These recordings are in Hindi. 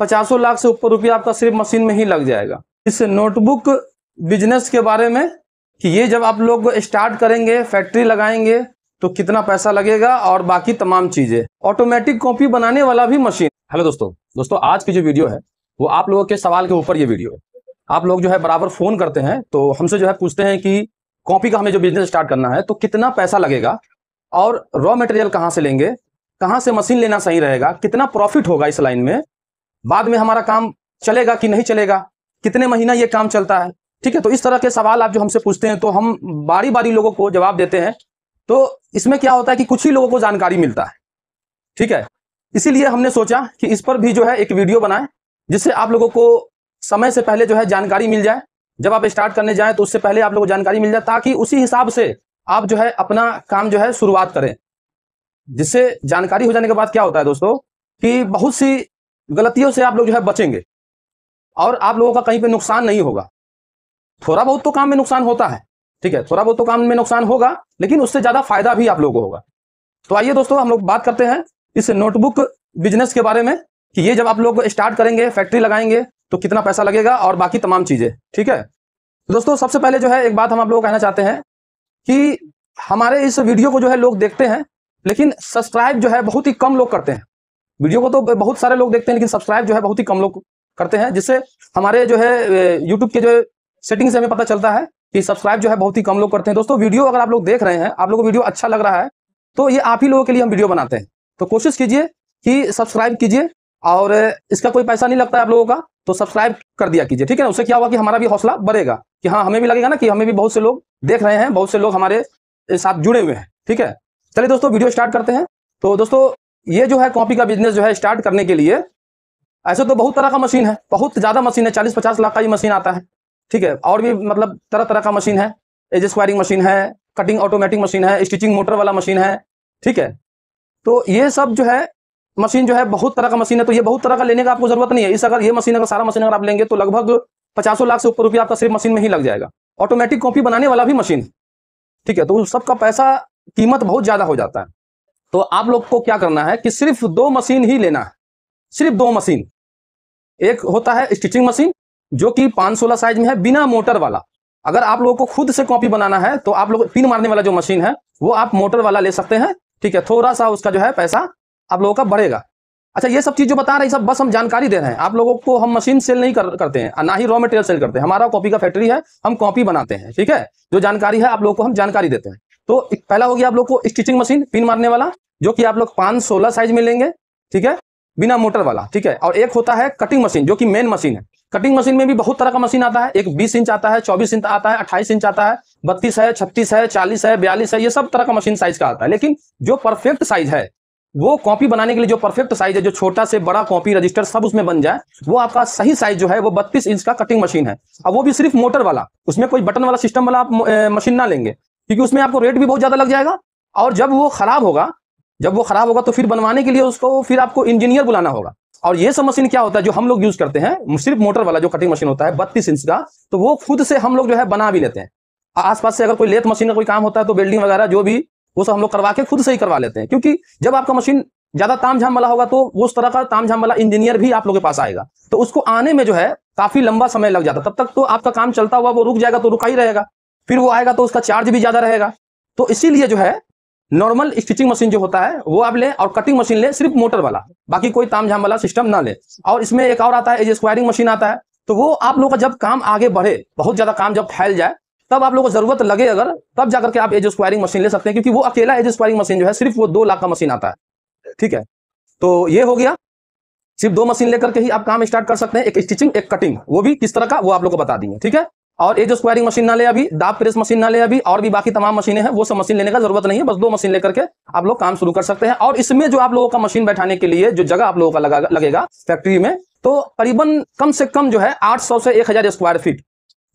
पचासों लाख से ऊपर रुपया आपका सिर्फ मशीन में ही लग जाएगा इस नोटबुक बिजनेस के बारे में कि ये जब आप लोग स्टार्ट करेंगे फैक्ट्री लगाएंगे तो कितना पैसा लगेगा और बाकी तमाम चीजें ऑटोमेटिक कॉपी बनाने वाला भी मशीन हेलो दोस्तों दोस्तों आज की जो वीडियो है वो आप लोगों के सवाल के ऊपर ये वीडियो है आप लोग जो है बराबर फोन करते हैं तो हमसे जो है पूछते हैं कि कॉपी का हमें जो बिजनेस स्टार्ट करना है तो कितना पैसा लगेगा और रॉ मटेरियल कहाँ से लेंगे कहाँ से मशीन लेना सही रहेगा कितना प्रॉफिट होगा इस लाइन में बाद में हमारा काम चलेगा कि नहीं चलेगा कितने महीना ये काम चलता है ठीक है तो इस तरह के सवाल आप जो हमसे पूछते हैं तो हम बारी बारी लोगों को जवाब देते हैं तो इसमें क्या होता है कि कुछ ही लोगों को जानकारी मिलता है ठीक है इसीलिए हमने सोचा कि इस पर भी जो है एक वीडियो बनाए जिससे आप लोगों को समय से पहले जो है जानकारी मिल जाए जब आप स्टार्ट करने जाएं तो उससे पहले आप लोगों को जानकारी मिल जाए ताकि उसी हिसाब से आप जो है अपना काम जो है शुरुआत करें जिससे जानकारी हो जाने के बाद क्या होता है दोस्तों कि बहुत सी गलतियों से आप लोग जो है बचेंगे और आप लोगों का कहीं पे नुकसान नहीं होगा थोड़ा बहुत तो काम में नुकसान होता है ठीक है थोड़ा बहुत तो काम में नुकसान होगा लेकिन उससे ज्यादा फायदा भी आप लोगों को होगा तो आइए दोस्तों हम लोग बात करते हैं इस नोटबुक बिजनेस के बारे में कि ये जब आप लोग स्टार्ट करेंगे फैक्ट्री लगाएंगे तो कितना पैसा लगेगा और बाकी तमाम चीजें ठीक है तो दोस्तों सबसे पहले जो है एक बात हम आप लोग कहना चाहते हैं कि हमारे इस वीडियो को जो है लोग देखते हैं लेकिन सब्सक्राइब जो है बहुत ही कम लोग करते हैं वीडियो को तो बहुत सारे लोग देखते हैं लेकिन सब्सक्राइब जो है बहुत ही कम लोग करते हैं जिससे हमारे जो है यूट्यूब के जो सेटिंग से हमें पता चलता है कि सब्सक्राइब जो है बहुत ही कम लोग करते हैं दोस्तों वीडियो अगर आप लोग देख रहे हैं आप लोग को वीडियो अच्छा लग रहा है तो ये आप ही लोगों के लिए हम वीडियो बनाते हैं तो कोशिश कीजिए कि सब्सक्राइब कीजिए और इसका कोई पैसा नहीं लगता है आप लोगों का तो सब्सक्राइब कर दिया कीजिए ठीक है ना उससे क्या होगा कि हमारा भी हौसला बढ़ेगा कि हाँ हमें भी लगेगा ना कि हमें भी बहुत से लोग देख रहे हैं बहुत से लोग हमारे साथ जुड़े हुए हैं ठीक है चलिए दोस्तों वीडियो स्टार्ट करते हैं तो दोस्तों ये जो है कॉपी का बिजनेस जो है स्टार्ट करने के लिए ऐसे तो बहुत तरह का मशीन है बहुत ज़्यादा मशीन है चालीस पचास लाख का ही मशीन आता है ठीक है और भी मतलब तरह तरह का मशीन है एज स्क्वायरिंग मशीन है कटिंग ऑटोमेटिक मशीन है स्टिचिंग मोटर वाला मशीन है ठीक है तो ये सब जो है मशीन जो है बहुत तरह का मशीन है तो ये बहुत तरह का लेने का आपको जरूरत नहीं है इस अगर ये मशीन अगर सारा मशीन अगर आप लेंगे तो लगभग पचासों लाख से ऊपर रुपया आपका सिर्फ मशीन में ही लग जाएगा ऑटोमेटिक कॉपी बनाने वाला भी मशीन ठीक है तो उस सबका पैसा कीमत बहुत ज़्यादा हो जाता है तो आप लोग को क्या करना है कि सिर्फ दो मशीन ही लेना है सिर्फ दो मशीन एक होता है स्टिचिंग मशीन जो कि पांच सोलह साइज में है बिना मोटर वाला अगर आप लोगों को खुद से कॉपी बनाना है तो आप लोग पिन मारने वाला जो मशीन है वो आप मोटर वाला ले सकते हैं ठीक है थोड़ा सा उसका जो है पैसा आप लोगों का बढ़ेगा अच्छा ये सब चीज़ जो बता रहे हैं सब बस हम जानकारी दे रहे हैं आप लोगों को हम मशीन सेल नहीं कर, करते हैं ना ही रॉ मटेरियल सेल करते हैं हमारा कॉपी का फैक्ट्री है हम कॉपी बनाते हैं ठीक है जो जानकारी है आप लोगों को हम जानकारी देते हैं तो पहला होगी आप लोग को स्टिचिंग मशीन पिन मारने वाला जो कि आप लोग पांच सोलह साइज में लेंगे ठीक है बिना मोटर वाला ठीक है और एक होता है कटिंग मशीन जो कि मेन मशीन है कटिंग मशीन में भी बहुत तरह का मशीन आता है एक 20 इंच आता है 24 इंच आता है 28 इंच आता है 32 है 36 है 40 है 42 है ये सब तरह का मशीन साइज का आता है लेकिन जो परफेक्ट साइज है वो कॉपी बनाने के लिए जो परफेक्ट साइज है जो छोटा से बड़ा कॉपी रजिस्टर सब उसमें बन जाए वो आपका सही साइज जो है वो बत्तीस इंच का कटिंग मशीन है और वो भी सिर्फ मोटर वाला उसमें कोई बटन वाला सिस्टम वाला आप मशीन ना लेंगे क्योंकि उसमें आपको रेट भी बहुत ज़्यादा लग जाएगा और जब वो ख़राब होगा जब वो ख़राब होगा तो फिर बनवाने के लिए उसको फिर आपको इंजीनियर बुलाना होगा और ये सब मशीन क्या होता है जो हम लोग यूज़ करते हैं सिर्फ मोटर वाला जो कटिंग मशीन होता है बत्तीस इंच का तो वो खुद से हम लोग जो है बना भी लेते हैं आसपास से अगर कोई लेथ मशीन का कोई काम होता है तो वेल्डिंग वगैरह जो भी वो सब हम लोग करवा के खुद से ही करवा लेते हैं क्योंकि जब आपका मशीन ज्यादा ताम झाम वाला होगा तो उस तरह का ताम झाम वाला इंजीनियर भी आप लोग के पास आएगा तो उसको आने में जो है काफी लंबा समय लग जाता तब तक तो आपका काम चलता हुआ वो रुक जाएगा तो रुका ही रहेगा फिर वो आएगा तो उसका चार्ज भी ज़्यादा रहेगा तो इसीलिए जो है नॉर्मल स्टिचिंग मशीन जो होता है वो आप लें और कटिंग मशीन लें सिर्फ मोटर वाला बाकी कोई ताम झाम वाला सिस्टम ना लें और इसमें एक और आता है एज स्क्वायरिंग मशीन आता है तो वो आप लोग का जब काम आगे बढ़े बहुत ज़्यादा काम जब फैल जाए तब आप लोगों को जरूरत लगे अगर तब जाकर के आप एज स्क्वायरिंग मशीन ले सकते हैं क्योंकि वो अकेला एज स्क्वायरिंग मशीन जो है सिर्फ वो दो लाख का मशीन आता है ठीक है तो ये हो गया सिर्फ दो मशीन लेकर के ही आप काम स्टार्ट कर सकते हैं एक स्टिचिंग एक कटिंग वो भी किस तरह का वो आप लोग को बता देंगे ठीक है और ये जो स्क्वायरिंग मशीन ना ले अभी दाब प्रेस मशीन ना ले अभी और भी बाकी तमाम मशीनें हैं वो सब मशीन लेने का जरूरत नहीं है बस दो मशीन लेकर के आप लोग काम शुरू कर सकते हैं और इसमें जो आप लोगों का मशीन बैठाने के लिए जो जगह आप लोगों का लगा लगेगा फैक्ट्री में तो करीबन कम से कम जो है आठ से एक स्क्वायर फीट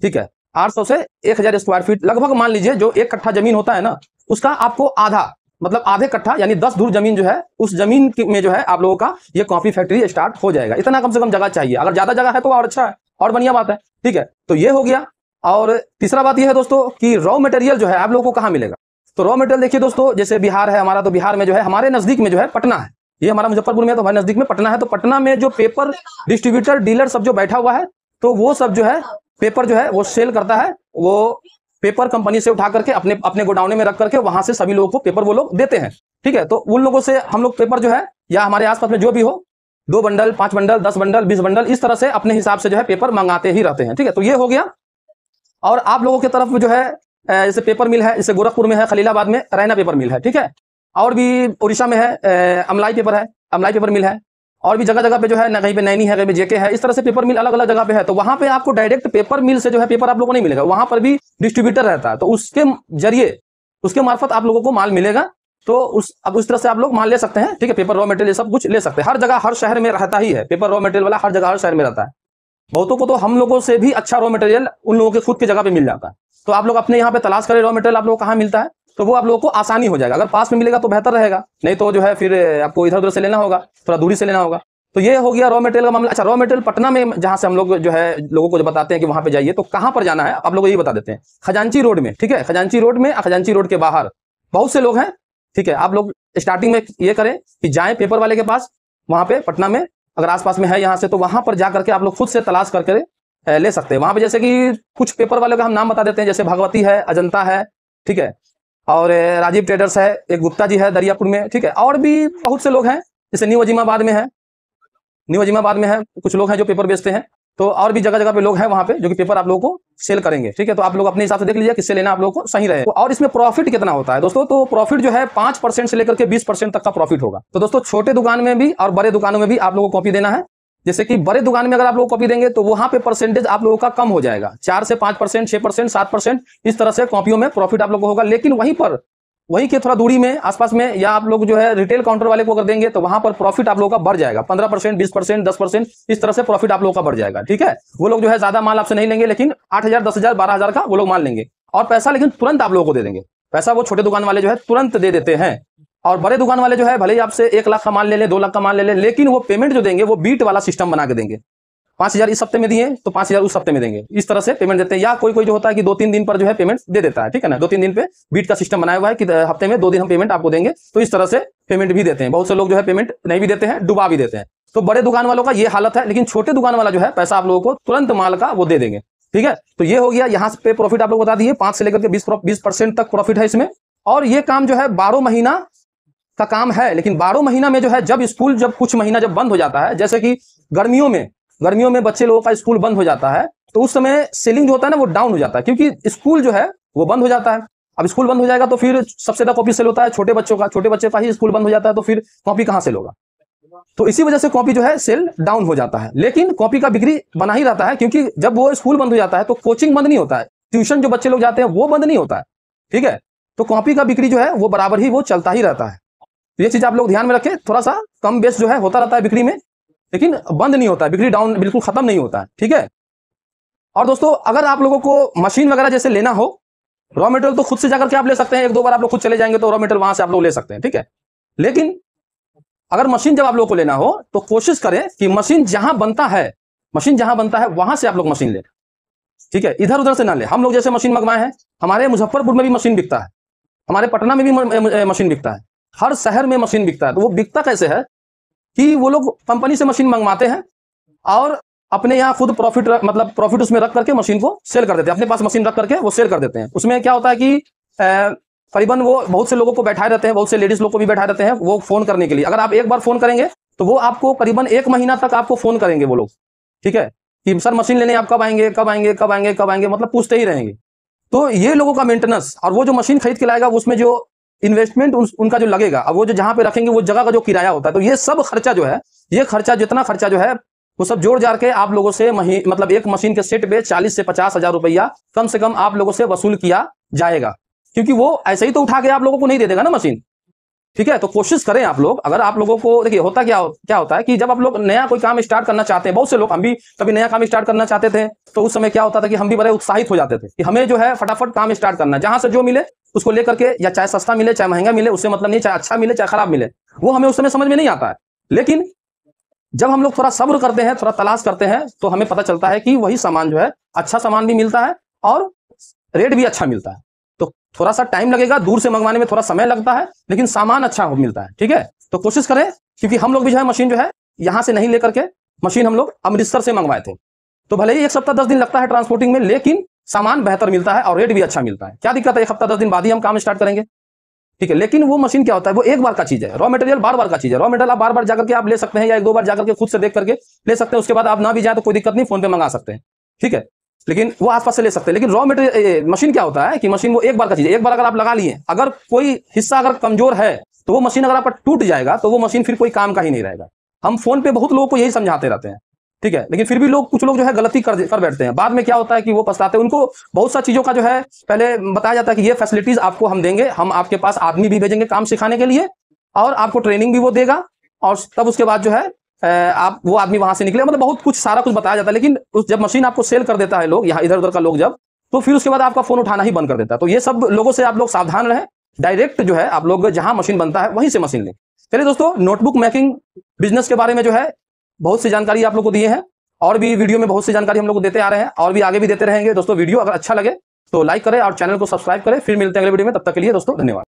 ठीक है आठ से एक स्क्वायर फीट लगभग मान लीजिए जो एक कट्ठा जमीन होता है ना उसका आपको आधा मतलब आधे कट्ठा यानी दस धूर जमीन जो है उस जमीन में जो है आप लोगों का ये कॉफी फैक्ट्री स्टार्ट हो जाएगा इतना कम से कम जगह चाहिए अगर ज्यादा जगह है तो और अच्छा है और बढ़िया बात है ठीक है तो ये हो गया और तीसरा बात यह है दोस्तों कि रॉ मटेरियल जो है आप लोगों को कहाँ मिलेगा तो रॉ मटेरियल देखिए दोस्तों जैसे बिहार है हमारा तो बिहार में जो है हमारे नजदीक में जो है पटना है ये हमारा मुजफ्फरपुर में तो हमारे नजदीक में पटना है तो पटना में जो पेपर डिस्ट्रीब्यूटर डीलर सब जो बैठा हुआ है तो वो सब जो है पेपर जो है वो सेल करता है वो पेपर कंपनी से उठा करके अपने अपने गोडाउने में रख करके वहां से सभी लोगों को पेपर वो लोग देते हैं ठीक है तो उन लोगों से हम लोग पेपर जो है या हमारे आसपास में जो भी हो दो बंडल पांच बंडल दस बंडल बीस बंडल इस तरह से अपने हिसाब से जो है पेपर मंगाते ही रहते हैं ठीक है तो ये हो गया और आप लोगों की तरफ जो है जैसे पेपर मिल है जैसे गोरखपुर में है खलीलाबाद में रैना पेपर मिल है ठीक है और भी उड़ीसा में है अमलाई पेपर है अमलाई पेपर मिल है और भी जगह जगह पे जो है ना कहीं पे नैनी है कहीं पे जेके है इस तरह से पेपर मिल अलग अलग जगह पे है तो वहां पे आपको डायरेक्ट पेपर मिल से जो है पेपर आप लोगों को नहीं मिलेगा वहां पर भी डिस्ट्रीब्यूटर रहता है तो उसके जरिए उसके मार्फत आप लोगों को माल मिलेगा तो उस अब उस तरह से आप लोग माल ले सकते हैं ठीक है पेपर रॉ मेटेरियल सब कुछ ले सकते हैं हर जगह हर शहर में रहता ही है पेपर रॉ मेटेरियल वाला हर जगह हर शहर में रहता है बहुतों को तो हम लोगों से भी अच्छा रॉ मटेरियल उन लोगों के खुद की जगह पे मिल जाता है तो आप लोग अपने यहाँ पे तलाश करें रॉ मटेरियल आप लोग कहाँ मिलता है तो वो आप लोगों को आसानी हो जाएगा अगर पास में मिलेगा तो बेहतर रहेगा नहीं तो जो है फिर आपको इधर उधर से लेना होगा थोड़ा दूरी से लेना होगा तो ये हो गया रॉ मटेरियल का मामला अच्छा रॉ मटेरियल पटना में जहाँ से हम लोग जो है लोगों को जो बताते हैं कि वहाँ पे जाइए तो कहाँ पर जाना है आप लोग यही बता देते हैं खजांची रोड में ठीक है खजांची रोड में खजांची रोड के बाहर बहुत से लोग हैं ठीक है आप लोग स्टार्टिंग में ये करें कि जाएं पेपर वाले के पास वहाँ पे पटना में अगर आसपास में है यहाँ से तो वहाँ पर जा करके आप लोग खुद से तलाश करके ले सकते हैं वहाँ पर जैसे कि कुछ पेपर वाले का हम नाम बता देते हैं जैसे भगवती है अजंता है ठीक है और राजीव ट्रेडर्स है एक गुप्ता जी है दरियापुर में ठीक है और भी बहुत से लोग हैं जैसे न्यू अजीमाबाद में है न्यू अजीमाबाद में है कुछ लोग हैं जो पेपर बेचते हैं तो और भी जगह जगह पे लोग हैं वहाँ पे जो कि पेपर आप लोगों को सेल करेंगे ठीक है तो आप लोग अपने हिसाब से देख लीजिए किससे लेना आप लोगों को सही रहे और इसमें प्रॉफिट कितना होता है दोस्तों तो प्रॉफिट जो है पांच परसेंट से लेकर के बीस परसेंट तक का प्रॉफिट होगा तो दोस्तों छोटे दुकान में भी और बड़े दुकानों में भी आप लोगों को कॉपी देना है जैसे कि बड़े दुकान में अगर आप लोग कॉपी देंगे तो वहां पे परसेंटेज आप लोगों का कम हो जाएगा चार से पांच परसेंट छह परसेंट सात परसेंट इस तरह से कॉपियों में प्रॉफिट आप लोगों को होगा लेकिन वहीं पर वहीं के थोड़ा दूरी में आसपास में या आप लोग जो है रिटेल काउंटर वाले को अगर देंगे तो वहां पर प्रॉफिट आप लोगों का बढ़ जाएगा पंद्रह परसेंट बीस परसेंट दस परसेंट इस तरह से प्रॉफिट आप लोगों का बढ़ जाएगा ठीक है वो लोग जो है ज्यादा माल आपसे नहीं लेंगे लेकिन आठ हजार दस हजार बारह हजार का वो लोग माल लेंगे और पैसा लेकिन तुरंत आप लोगों को दे देंगे पैसा वो छोटे दुकान वाले जो है तुरंत दे देते हैं और बड़े दुकान वाले जो है भले ही आपसे एक लाख का माल ले लें दो लाख का माल ले लें लेकिन वो पेमेंट जो देंगे वो बीट वाला सिस्टम बना के देंगे पांच हजार इस हफ्ते में दिए तो पांच हजार उस हफ्ते में देंगे इस तरह से पेमेंट देते हैं या कोई कोई जो होता है कि दो तीन दिन पर जो है पेमेंट दे देता है ठीक है ना दो तीन दिन पे बीट का सिस्टम बनाया हुआ है कि हफ्ते में दो दिन हम पेमेंट आपको देंगे तो इस तरह से पेमेंट भी देते हैं बहुत से लोग जो है पेमेंट नहीं भी देते हैं डुबा भी देते हैं तो बड़े दुकान वालों का ये हालत है लेकिन छोटे दुकान वाला जो है पैसा आप लोगों को तुरंत माल का वो दे देंगे ठीक है तो ये हो गया यहाँ पे प्रॉफिट आप लोग बता दिए पांच से लेकर के बीस बीस परसेंट तक प्रॉफिट है इसमें और ये काम जो है बारह महीना का काम है लेकिन बारह महीना में जो है जब स्कूल जब कुछ महीना जब बंद हो जाता है जैसे कि गर्मियों में गर्मियों में बच्चे लोगों का स्कूल बंद हो जाता है तो उस समय सेलिंग जो होता है ना वो डाउन हो जाता है क्योंकि स्कूल जो है वो बंद हो जाता है अब स्कूल बंद हो जाएगा तो फिर सबसे ज्यादा कॉपी सेल होता है छोटे बच्चों का छोटे बच्चे का ही स्कूल बंद हो जाता है तो फिर कॉपी कहाँ सेल होगा तो इसी वजह से कॉपी जो है सेल डाउन हो जाता है लेकिन कॉपी का बिक्री बना ही रहता है क्योंकि जब वो स्कूल बंद हो जाता है तो कोचिंग बंद नहीं होता है ट्यूशन जो बच्चे लोग जाते हैं वो बंद नहीं होता है ठीक है तो कॉपी का बिक्री जो है वो बराबर ही वो चलता ही रहता है तो ये चीज आप लोग ध्यान में रखें थोड़ा सा कम बेस जो है होता रहता है बिक्री में लेकिन बंद नहीं होता है बिक्री डाउन बिल्कुल खत्म नहीं होता है ठीक है और दोस्तों अगर आप लोगों को मशीन वगैरह जैसे लेना हो रॉ मेटेरियल तो खुद से जाकर के आप ले सकते हैं एक दो बार आप लोग खुद चले जाएंगे तो रॉ मेटेरियल वहां से आप लोग ले सकते हैं ठीक है लेकिन अगर मशीन जब आप लोगों को लेना हो तो कोशिश करें कि मशीन जहां बनता है मशीन जहां बनता है वहां से आप लोग मशीन ले ठीक है इधर उधर से ना ले हम लोग जैसे मशीन मंगवाए हैं हमारे मुजफ्फरपुर में भी मशीन बिकता है हमारे पटना में भी मशीन बिकता है हर शहर में मशीन बिकता है तो वो बिकता कैसे है कि वो लोग कंपनी से मशीन मंगवाते हैं और अपने यहाँ खुद प्रॉफिट मतलब प्रॉफिट उसमें रख करके मशीन को सेल कर देते हैं अपने पास मशीन रख करके वो सेल कर देते हैं उसमें क्या होता है कि करीबन वो बहुत से लोगों को बैठाए रहते हैं बहुत से लेडीज लोग को भी बैठाए रहते हैं वो फोन करने के लिए अगर आप एक बार फोन करेंगे तो वो आपको करीबन एक महीना तक आपको फोन करेंगे वो लोग ठीक है कि सर मशीन लेने आप कब आएंगे कब आएंगे कब आएंगे कब आएंगे मतलब पूछते ही रहेंगे तो ये लोगों का मेंटेनेंस और वो जो मशीन खरीद के लाएगा उसमें जो इन्वेस्टमेंट उन, उनका जो लगेगा अब वो जो जहां पे रखेंगे वो जगह का जो किराया होता है तो ये सब खर्चा जो है ये खर्चा जितना खर्चा जो है वो सब जोड़ जाड़ के आप लोगों से मतलब एक मशीन के सेट पे चालीस से पचास हजार रुपया कम से कम आप लोगों से वसूल किया जाएगा क्योंकि वो ऐसे ही तो उठा के आप लोगों को नहीं दे देगा ना मशीन ठीक है तो कोशिश करें आप लोग अगर आप लोगों को देखिए होता क्या क्या होता है कि जब आप लोग नया कोई काम स्टार्ट करना चाहते हैं बहुत से लोग हम भी कभी नया काम स्टार्ट करना चाहते थे तो उस समय क्या होता था कि हम भी बड़े उत्साहित हो जाते थे कि हमें जो है फटाफट काम स्टार्ट करना जहां से जो मिले उसको लेकर के या चाहे सस्ता मिले चाहे महंगा मिले उससे मतलब नहीं चाहे अच्छा मिले चाहे खराब मिले वो हमें उस समय समझ में नहीं आता है लेकिन जब हम लोग थोड़ा सब्र करते हैं थोड़ा तलाश करते हैं तो हमें पता चलता है कि वही सामान जो है अच्छा सामान भी मिलता है और रेट भी अच्छा मिलता है थोड़ा सा टाइम लगेगा दूर से मंगवाने में थोड़ा समय लगता है लेकिन सामान अच्छा मिलता है ठीक है तो कोशिश करें क्योंकि हम लोग भी जो है मशीन जो है यहाँ से नहीं लेकर के मशीन हम लोग अमृतसर से मंगवाए थे तो भले ही एक सप्ताह दस दिन लगता है ट्रांसपोर्टिंग में लेकिन सामान बेहतर मिलता है और रेट भी अच्छा मिलता है क्या दिक्कत है एक हफ्ता दस दिन बाद ही हम काम स्टार्ट करेंगे ठीक है लेकिन वो मशीन क्या होता है वो एक बार का चीज है रॉ मटेरियल बार बार का चीज है रॉ मटेरियल आप बार बार जाकर के आप ले सकते हैं या एक दो बार जाकर के खुद से देख करके ले सकते हैं उसके बाद आप ना भी जाए तो कोई दिक्कत नहीं फोन पे मंगा सकते हैं ठीक है लेकिन वो आसपास से ले सकते हैं लेकिन रॉ मटेरियल मशीन क्या होता है कि मशीन वो एक बार का चीज एक बार अगर आप लगा लिए अगर कोई हिस्सा अगर कमजोर है तो वो मशीन अगर आपका टूट जाएगा तो वो मशीन फिर कोई काम का ही नहीं रहेगा हम फोन पे बहुत लोगों को यही समझाते रहते हैं ठीक है लेकिन फिर भी लोग कुछ लोग जो है गलती कर कर बैठते हैं बाद में क्या होता है कि वो पछताते हैं उनको बहुत सारी चीज़ों का जो है पहले बताया जाता है कि ये फैसिलिटीज़ आपको हम देंगे हम आपके पास आदमी भी भेजेंगे काम सिखाने के लिए और आपको ट्रेनिंग भी वो देगा और तब उसके बाद जो है आप वो आदमी वहां से निकले मतलब बहुत कुछ सारा कुछ बताया जाता है लेकिन उस जब मशीन आपको सेल कर देता है लोग यहाँ इधर उधर का लोग जब तो फिर उसके बाद आपका फोन उठाना ही बंद कर देता है तो ये सब लोगों से आप लोग सावधान रहें डायरेक्ट जो है आप लोग जहां मशीन बनता है वहीं से मशीन लें चलिए दोस्तों नोटबुक मेकिंग बिजनेस के बारे में जो है बहुत सी जानकारी आप लोग को दिए हैं और भी वीडियो में बहुत सी जानकारी हम लोग देते आ रहे हैं और भी आगे भी देते रहेंगे दोस्तों वीडियो अगर अच्छा लगे तो लाइक करें और चैनल को सब्सक्राइब करें फिर मिलते हैं अगले वीडियो में तब तक के लिए दोस्तों धन्यवाद